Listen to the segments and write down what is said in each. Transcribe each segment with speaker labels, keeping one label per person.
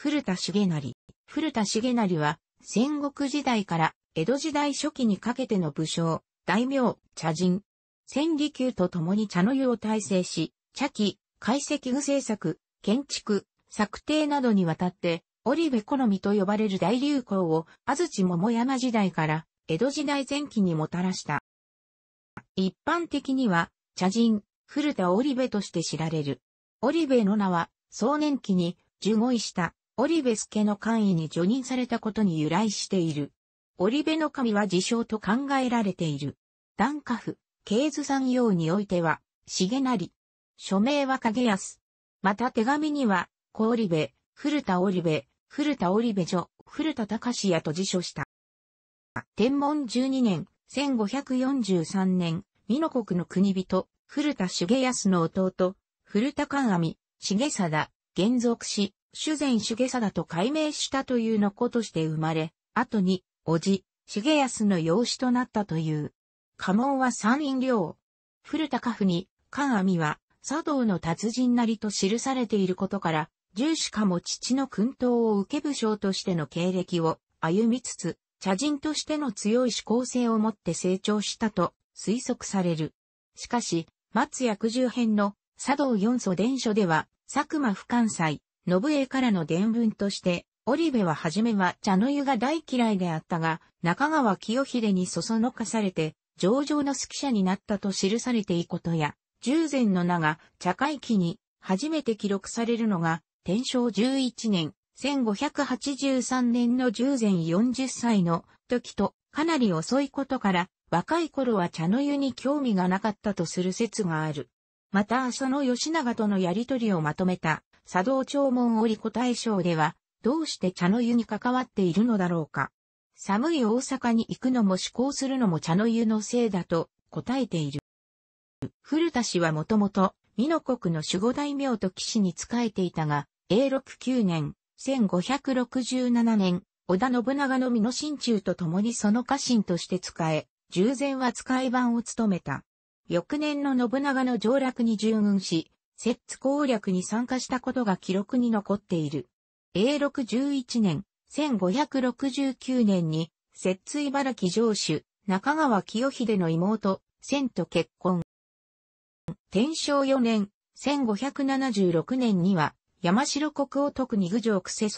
Speaker 1: 古田重成。古田重成は、戦国時代から江戸時代初期にかけての武将、大名、茶人。千里宮と共に茶の湯を体制し、茶器、解析具製作、建築、策定などにわたって、織部好みと呼ばれる大流行を、安土桃山時代から、江戸時代前期にもたらした。一般的には、茶人、古田織部として知られる。織部の名は、壮年期に、従五位したオリベス家の官位に除任されたことに由来している。オリベの神は自称と考えられている。ダンカフ、ケーズ山陽においては、重成。署名は影安。また手紙には、小オリベ、古田オリベ、古田オリベ女、古田隆也と辞書した。天文12年、1543年、美濃国の国人、古田重康の弟、古田神網、重貞、現属し、主善重貞と改名したというの子として生まれ、後に、叔父、重康の養子となったという。家紋は三院領。古田家府に、関阿弥は、茶道の達人なりと記されていることから、重視かも父の訓導を受け武将としての経歴を歩みつつ、茶人としての強い思考性を持って成長したと推測される。しかし、松薬十編の茶道四祖伝書では、佐久間不関斎、信江からの伝聞として、織部ははじめは茶の湯が大嫌いであったが、中川清秀にそそのかされて、上々の指揮者になったと記されていことや、従前の名が茶会期に初めて記録されるのが、天正11年、1583年の従前40歳の時とかなり遅いことから、若い頃は茶の湯に興味がなかったとする説がある。また、その吉永とのやりとりをまとめた茶道長門織子大将では、どうして茶の湯に関わっているのだろうか。寒い大阪に行くのも思考するのも茶の湯のせいだと答えている。古田氏はもともと、美濃国の守護大名と騎士に仕えていたが、永禄9年、1567年、織田信長の美濃心中と共にその家臣として仕え、従前は使い番を務めた。翌年の信長の上落に従軍し、摂津攻略に参加したことが記録に残っている。永禄11年、1569年に、摂津茨城城主、中川清秀の妹、千と結婚。天正4年、1576年には、山城国を特に郡上癖う。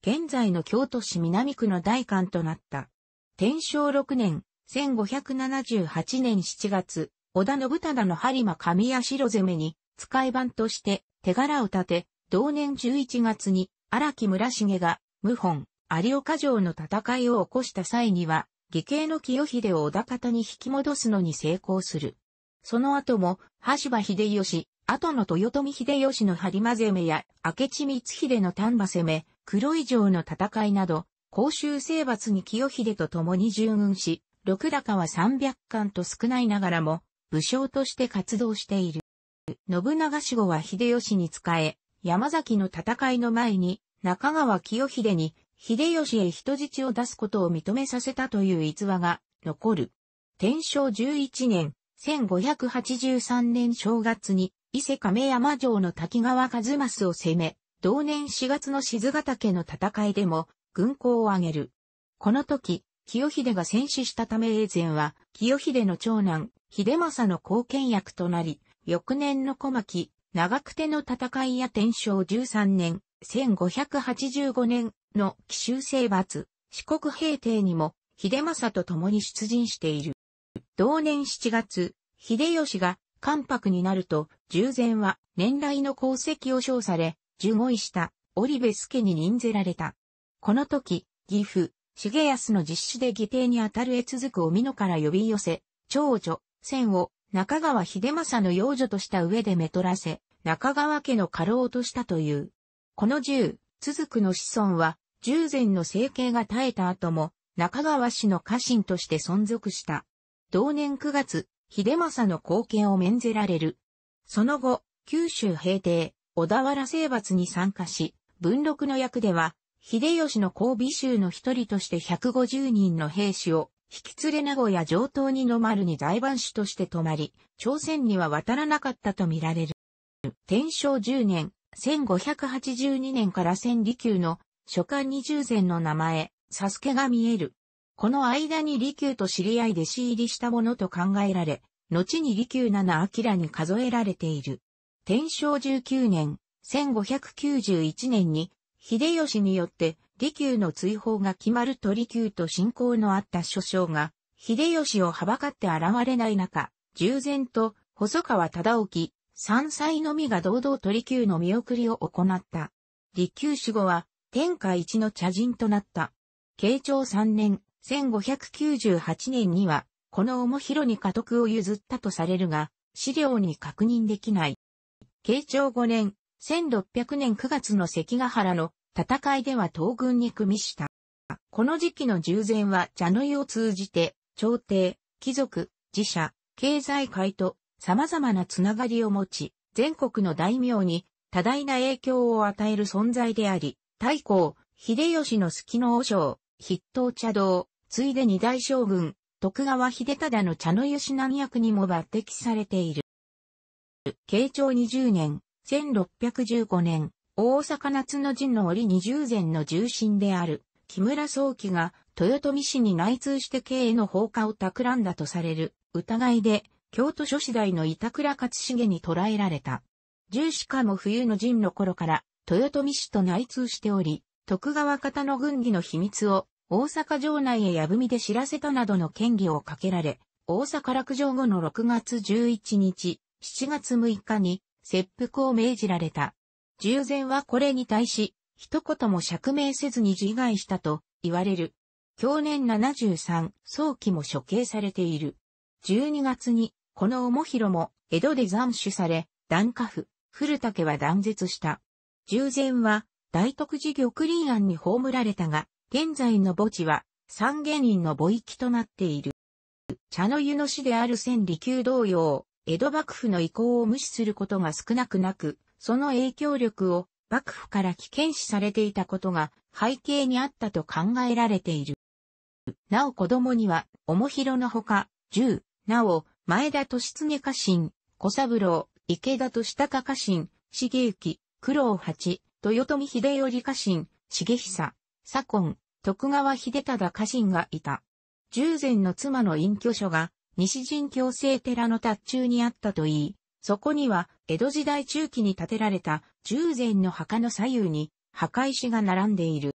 Speaker 1: 現在の京都市南区の大官となった。天正6年、1578年7月、織田信忠の播磨神谷城攻めに、使い版として手柄を立て、同年11月に荒木村重が謀反、有岡城の戦いを起こした際には、義兄の清秀を小田方に引き戻すのに成功する。その後も、橋場秀吉、後の豊臣秀吉の張間攻めや、明智光秀の丹波攻め、黒井城の戦いなど、公衆征伐に清秀と共に従軍し、六高は三百貫巻と少ないながらも、武将として活動している。信長死後は秀吉に仕え、山崎の戦いの前に、中川清秀に、秀吉へ人質を出すことを認めさせたという逸話が残る。天正11年、1583年正月に、伊勢亀山城の滝川和正を攻め、同年4月の静ヶ岳の戦いでも、軍功を挙げる。この時、清秀が戦死したため永前は、清秀の長男、秀政の後見役となり、翌年の小牧、長久手の戦いや天正13年、1585年の奇襲征伐、四国平定にも、秀政と共に出陣している。同年7月、秀吉が関白になると、従前は年来の功績を称され、従5位した織部助に任ぜられた。この時、岐阜、重康の実施で義弟に当たる絵続くお美濃から呼び寄せ、長女、千を中川秀政の養女とした上でめとらせ、中川家の家老としたという。この十、続くの子孫は、十前の生計が絶えた後も、中川氏の家臣として存続した。同年9月、秀政の貢献を免ぜられる。その後、九州平定、小田原征伐に参加し、文禄の役では、秀吉の交尾衆の一人として150人の兵士を引き連れ名古屋上等にの丸に大番主として泊まり、朝鮮には渡らなかったとみられる。天正10年、1582年から千里宮の書簡二十前の名前、サスケが見える。この間に利休と知り合い弟子入りしたものと考えられ、後に利休七明に数えられている。天正19年、1591年に、秀吉によって利休の追放が決まると利休と親交のあった諸将が、秀吉をはばかって現れない中、従前と細川忠興、三歳のみが堂々と利休の見送りを行った。利休死後は、天下一の茶人となった。慶長三年、1598年には、この重広に家督を譲ったとされるが、資料に確認できない。慶長五年、1600年9月の関ヶ原の戦いでは東軍に組みした。この時期の従前は茶の湯を通じて、朝廷、貴族、自社、経済界と様々なつながりを持ち、全国の大名に多大な影響を与える存在であり、太閤、秀吉の隙の和尚、筆頭茶道、ついで二大将軍、徳川秀忠の茶の湯指南役にも抜擢されている。慶長20年、1615年、大阪夏の陣の折二重前の重臣である、木村早紀が、豊臣氏に内通して経営の放火を企んだとされる、疑いで、京都諸市大の板倉勝重に捕らえられた。重視かも冬の陣の頃から、豊臣氏と内通しており、徳川方の軍議の秘密を、大阪城内へ矢みで知らせたなどの嫌疑をかけられ、大阪落城後の6月11日、7月6日に、切腹を命じられた。従前はこれに対し、一言も釈明せずに自害したと言われる。去年73、早期も処刑されている。12月に、この重広も、江戸で斬首され、段下府、古武は断絶した。従前は、大徳寺玉林庵に葬られたが、現在の墓地は、三下人の墓域となっている。茶の湯の市である千里宮同様、江戸幕府の意向を無視することが少なくなく、その影響力を幕府から危険視されていたことが背景にあったと考えられている。なお子供には、重広のほか、十、なお、前田利常家臣、小三郎、池田利高家臣、重幸、九郎八、豊臣秀頼家臣、重久、左近、徳川秀忠家臣がいた。従前の妻の隠居所が、西陣京成寺の達中にあったといい、そこには、江戸時代中期に建てられた、従前の墓の左右に、墓石が並んでいる。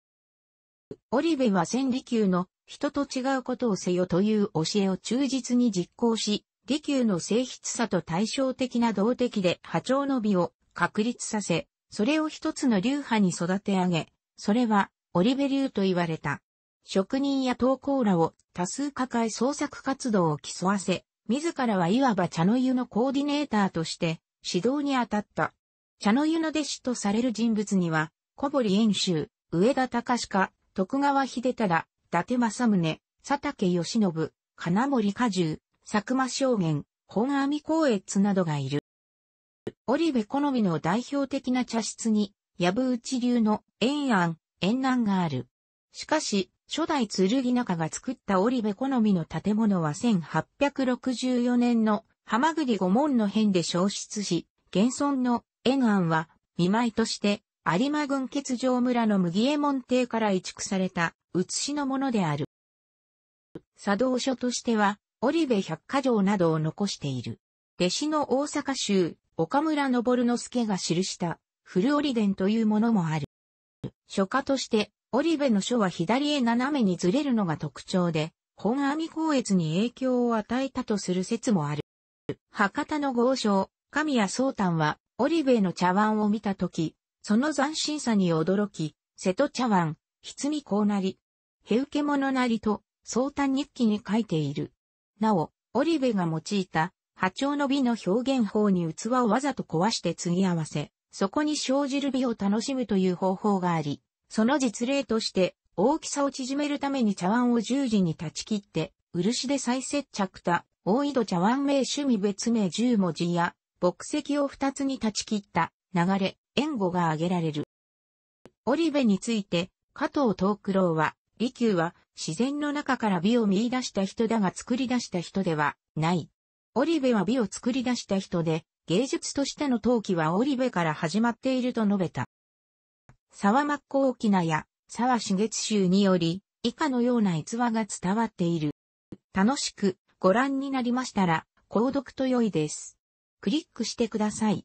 Speaker 1: 織部は千里休の、人と違うことをせよという教えを忠実に実行し、利休の性質さと対照的な動的で波長の美を確立させ、それを一つの流派に育て上げ、それは、織部流と言われた。職人や投稿らを多数抱え創作活動を競わせ、自らはいわば茶の湯のコーディネーターとして指導に当たった。茶の湯の弟子とされる人物には、小堀遠州、上田隆か、徳川秀忠、伊達政宗、佐竹義信、金森果樹、佐久間正元、本阿弥光悦などがいる。織部好みの代表的な茶室に、藪内流の延安、延南がある。しかし、初代剣中が作った織部好みの建物は1864年の浜栗御門の変で消失し、現存の沿岸は見舞いとして有馬郡欠城村の麦江門邸から移築された写しのものである。作動書としては、織部百科条などを残している。弟子の大阪州、岡村昇之助が記した、古織伝というものもある。書家として、オリベの書は左へ斜めにずれるのが特徴で、本阿弥光悦に影響を与えたとする説もある。博多の豪商、神谷宗丹は、オリベの茶碗を見たとき、その斬新さに驚き、瀬戸茶碗、棺こうなり、へ受け物なりと、宗丹日記に書いている。なお、オリベが用いた、波長の美の表現法に器をわざと壊して継ぎ合わせ、そこに生じる美を楽しむという方法があり、その実例として、大きさを縮めるために茶碗を十字に断ち切って、漆で再接着た、大井戸茶碗名趣味別名十文字や、牧石を二つに断ち切った、流れ、援護が挙げられる。織部について、加藤東九郎は、利休は自然の中から美を見出した人だが作り出した人ではない。織部は美を作り出した人で、芸術としての陶器は織部から始まっていると述べた。沢真っ向沖名や沢茂州により、以下のような逸話が伝わっている。楽しくご覧になりましたら、購読と良いです。クリックしてください。